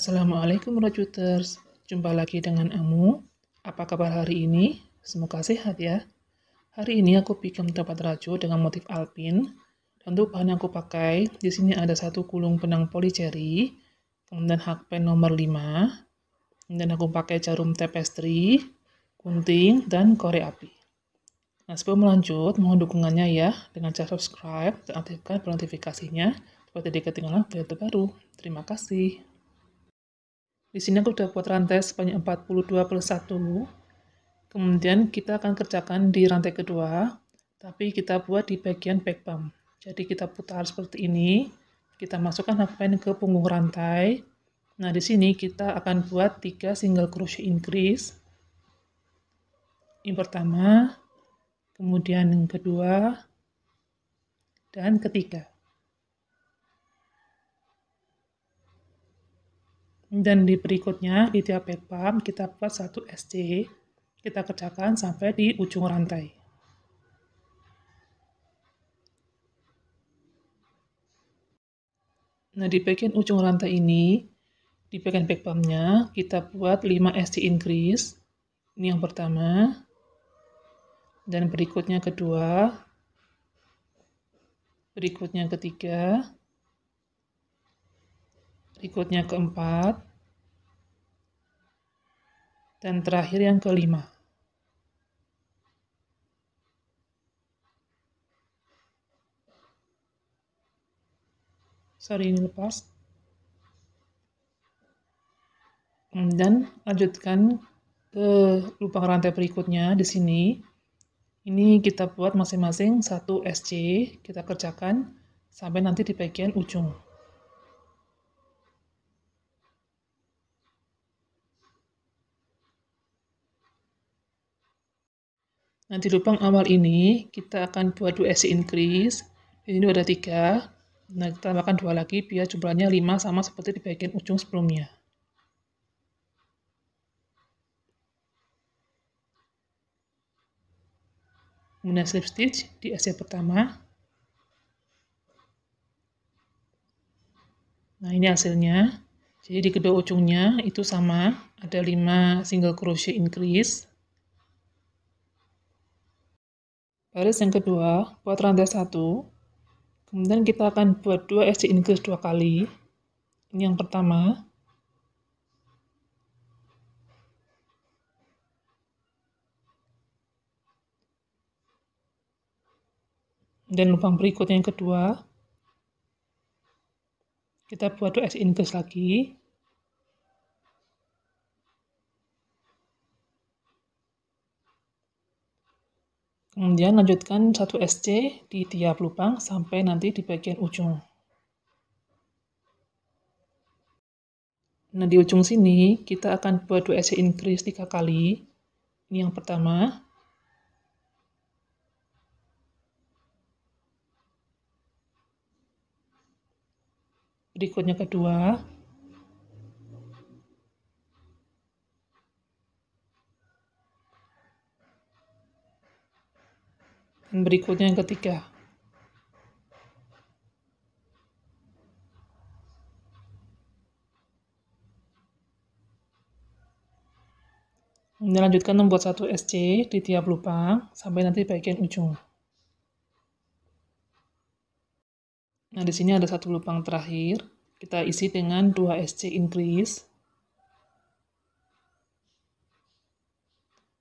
Assalamualaikum Rojuters, jumpa lagi dengan Amu. Apa kabar hari ini? Semoga sehat ya. Hari ini aku bikin tempat rajut dengan motif alpin. Untuk bahan yang aku pakai, di sini ada satu gulung benang policeri, kemudian hakpen nomor 5, dan aku pakai jarum tapestry, gunting, dan korek api. Nah, sebelum lanjut, mohon dukungannya ya dengan cara subscribe dan aktifkan notifikasinya supaya tidak ketinggalan video terbaru. Terima kasih. Di sini aku sudah buat rantai sebanyak 42 plus 1. Kemudian kita akan kerjakan di rantai kedua, tapi kita buat di bagian back bump. Jadi kita putar seperti ini, kita masukkan hakpen ke punggung rantai. Nah, di sini kita akan buat 3 single crochet increase. Yang pertama, kemudian yang kedua, dan ketiga. Dan di berikutnya, di tiap back pump, kita buat satu SC, kita kerjakan sampai di ujung rantai. Nah, di bagian ujung rantai ini, di bagian back pumpnya, kita buat 5 SC increase. Ini yang pertama. Dan berikutnya kedua. Berikutnya ketiga berikutnya keempat, dan terakhir yang kelima. Sorry, ini lepas. Hmm, dan lanjutkan ke lubang rantai berikutnya di sini. Ini kita buat masing-masing satu SC, kita kerjakan sampai nanti di bagian ujung. Nah, di lubang awal ini kita akan buat 2 sc increase. Ini ada 3. Nah, kita tambahkan 2 lagi biar jumlahnya 5 sama seperti di bagian ujung sebelumnya. Kemudian slip stitch di sc pertama. Nah, ini hasilnya. Jadi di kedua ujungnya itu sama, ada 5 single crochet increase. Baris yang kedua, buat rantai satu Kemudian kita akan buat dua SC inggris dua kali. Ini yang pertama. Dan lubang berikutnya yang kedua. Kita buat dua SC inggris lagi. Kemudian lanjutkan satu SC di tiap lubang sampai nanti di bagian ujung. Nah, di ujung sini kita akan buat 2 SC increase tiga kali. Ini yang pertama. Berikutnya kedua. berikutnya yang ketiga. Kemudian lanjutkan membuat satu SC di tiap lubang sampai nanti bagian ujung. Nah, di sini ada satu lubang terakhir. Kita isi dengan dua SC increase.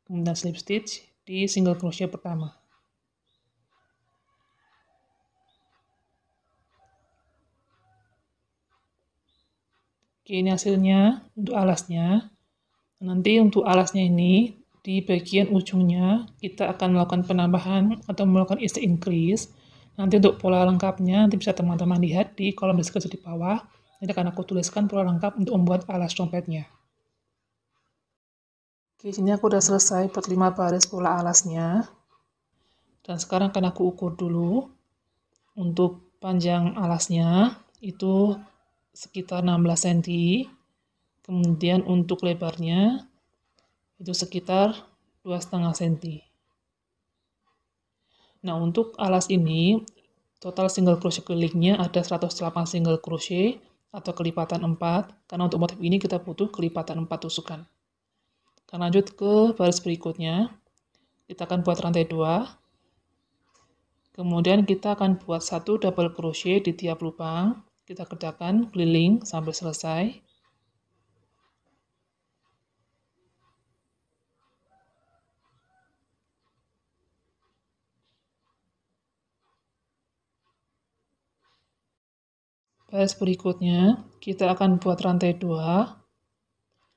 Kemudian slip stitch di single crochet pertama. Oke, ini hasilnya untuk alasnya. Nanti untuk alasnya ini, di bagian ujungnya kita akan melakukan penambahan atau melakukan is increase. Nanti untuk pola lengkapnya, nanti bisa teman-teman lihat di kolom deskripsi di bawah. Nanti akan aku tuliskan pola lengkap untuk membuat alas dompetnya. Oke, sini aku udah selesai buat 5 baris pola alasnya. Dan sekarang akan aku ukur dulu untuk panjang alasnya itu sekitar 16 cm. Kemudian untuk lebarnya itu sekitar 2,5 cm. Nah, untuk alas ini total single crochet kelilingnya ada 108 single crochet atau kelipatan 4 karena untuk motif ini kita butuh kelipatan 4 tusukan. Kita lanjut ke baris berikutnya. Kita akan buat rantai 2. Kemudian kita akan buat satu double crochet di tiap lubang kita kerjakan keliling sampai selesai Pas berikutnya, kita akan buat rantai 2.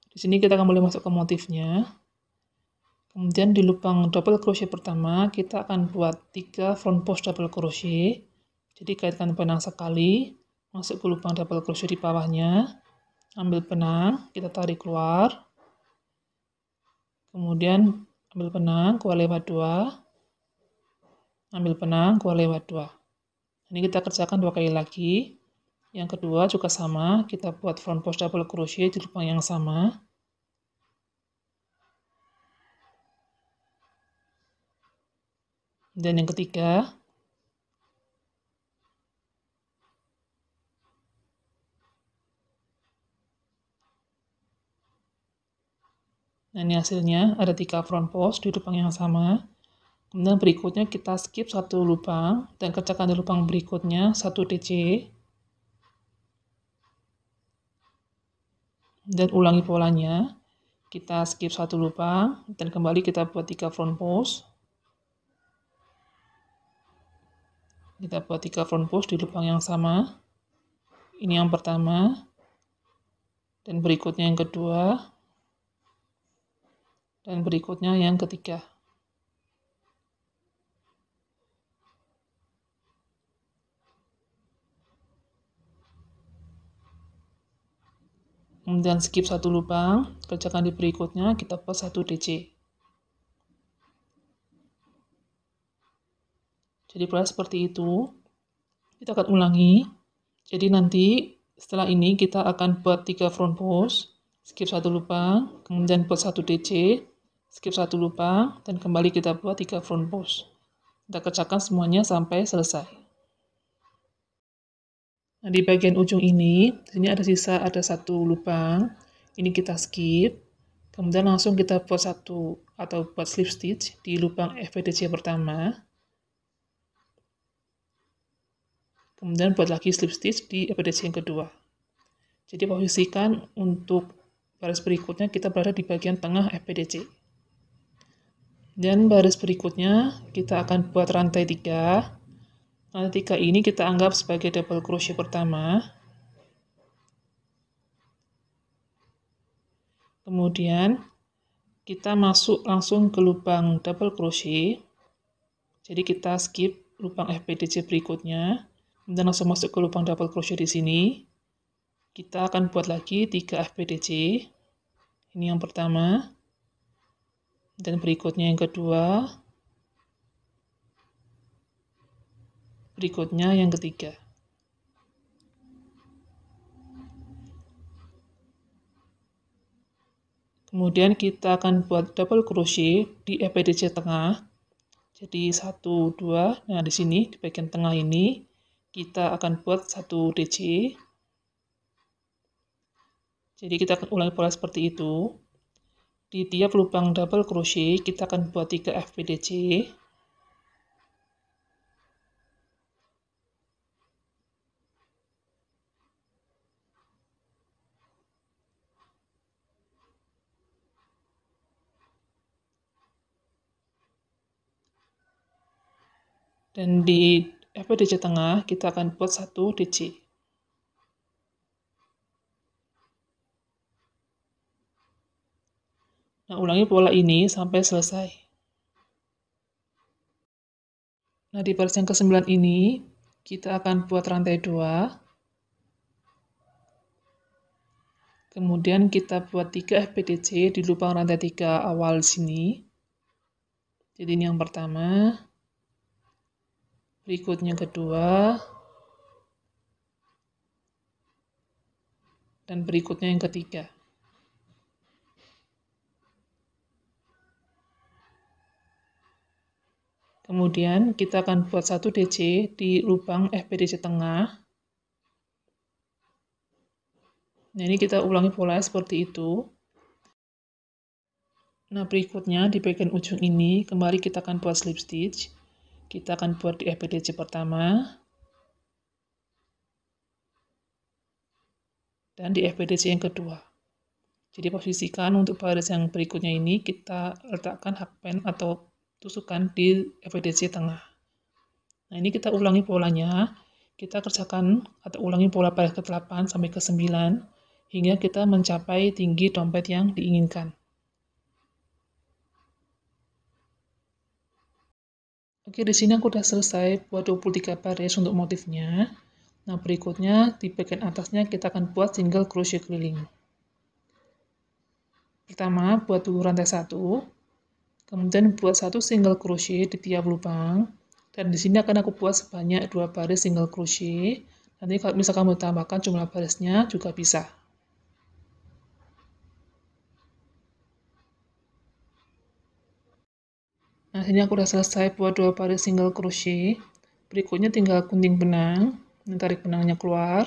Di sini kita akan kembali masuk ke motifnya. Kemudian di lubang double crochet pertama, kita akan buat 3 front post double crochet. Jadi kaitkan benang sekali, masuk ke lubang double crochet di bawahnya ambil benang kita tarik keluar kemudian ambil benang keluar lewat dua ambil benang keluar lewat dua ini kita kerjakan dua kali lagi yang kedua juga sama kita buat front post double crochet di lubang yang sama dan yang ketiga Nah, ini hasilnya ada tiga front post di lubang yang sama. Kemudian berikutnya kita skip satu lubang dan kerjakan di lubang berikutnya satu DC. Dan ulangi polanya. Kita skip satu lubang dan kembali kita buat tiga front post. Kita buat tiga front post di lubang yang sama. Ini yang pertama. Dan berikutnya yang kedua dan berikutnya yang ketiga. Kemudian skip satu lubang, kerjakan di berikutnya, kita buat satu DC. Jadi pola seperti itu. Kita akan ulangi. Jadi nanti setelah ini kita akan buat tiga front post, skip satu lubang, kemudian buat satu DC, skip satu lubang, dan kembali kita buat tiga front post. Kita kerjakan semuanya sampai selesai. Nah, di bagian ujung ini, di sini ada sisa ada satu lubang, ini kita skip, kemudian langsung kita buat satu atau buat slip stitch di lubang fpdc pertama, kemudian buat lagi slip stitch di fpdc yang kedua. Jadi posisikan untuk baris berikutnya kita berada di bagian tengah fpdc. Dan baris berikutnya kita akan buat rantai 3. Rantai 3 ini kita anggap sebagai double crochet pertama. Kemudian kita masuk langsung ke lubang double crochet. Jadi kita skip lubang FPDC berikutnya dan langsung masuk ke lubang double crochet di sini. Kita akan buat lagi 3 FPDC. Ini yang pertama dan berikutnya yang kedua berikutnya yang ketiga kemudian kita akan buat double crochet di EPDC tengah jadi satu dua. nah di sini di bagian tengah ini kita akan buat satu DC jadi kita akan ulang pola seperti itu di tiap lubang double crochet, kita akan buat 3 FPDC. Dan di FPDC tengah, kita akan buat 1 DC. ulangi pola ini sampai selesai. Nah, di baris yang ke-9 ini, kita akan buat rantai 2. Kemudian kita buat 3 FPDC di lubang rantai 3 awal sini. Jadi ini yang pertama, berikutnya kedua, dan berikutnya yang ketiga. Kemudian kita akan buat satu DC di lubang FPDC tengah. Nah, ini kita ulangi pola seperti itu. Nah, berikutnya di bagian ujung ini, kembali kita akan buat slip stitch. Kita akan buat di FPDC pertama. Dan di FPDC yang kedua. Jadi posisikan untuk baris yang berikutnya ini kita letakkan hakpen atau tusukan di FDC tengah. Nah, ini kita ulangi polanya. Kita kerjakan atau ulangi pola pada ke-8 sampai ke-9 hingga kita mencapai tinggi dompet yang diinginkan. Oke, di sini aku sudah selesai buat 23 baris untuk motifnya. Nah, berikutnya di bagian atasnya kita akan buat single crochet keliling. Pertama, buat bulu rantai 1, Kemudian buat satu single crochet di tiap lubang. Dan di sini akan aku buat sebanyak dua baris single crochet. Nanti kalau misalkan mau tambahkan jumlah barisnya juga bisa. Nah, ini aku sudah selesai buat dua baris single crochet. Berikutnya tinggal gunting benang. Ini tarik benangnya keluar.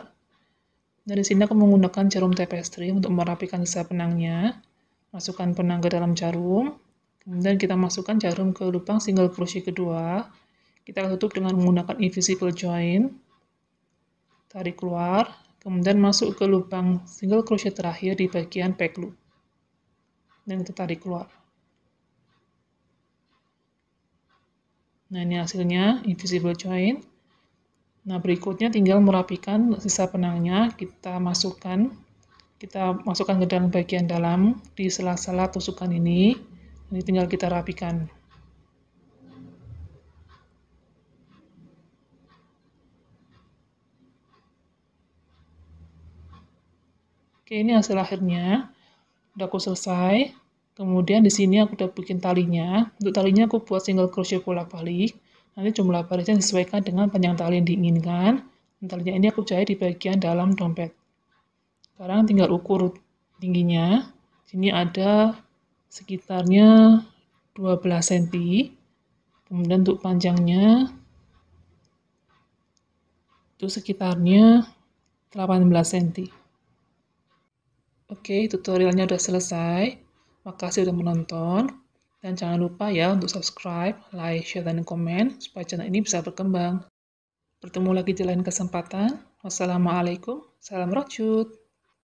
Dari sini aku menggunakan jarum tapestry untuk merapikan sisa benangnya. Masukkan benang ke dalam jarum. Kemudian kita masukkan jarum ke lubang single crochet kedua. Kita tutup dengan menggunakan invisible join. Tarik keluar, kemudian masuk ke lubang single crochet terakhir di bagian back loop. Dan kita tarik keluar. Nah, ini hasilnya invisible join. Nah, berikutnya tinggal merapikan sisa benangnya, kita masukkan kita masukkan ke dalam bagian dalam di sela-sela tusukan ini. Ini tinggal kita rapikan. Oke, ini hasil akhirnya. Udah aku selesai. Kemudian di sini aku udah bikin talinya. Untuk talinya aku buat single crochet bolak-balik. Nanti jumlah barisnya disesuaikan dengan panjang tali yang diinginkan. Dan talinya ini aku jahit di bagian dalam dompet. Sekarang tinggal ukur tingginya. Sini ada sekitarnya 12 cm kemudian untuk panjangnya itu sekitarnya 18 cm oke tutorialnya sudah selesai makasih sudah menonton dan jangan lupa ya untuk subscribe, like, share, dan komen supaya channel ini bisa berkembang. Bertemu lagi di lain kesempatan. Wassalamualaikum. Salam rojut.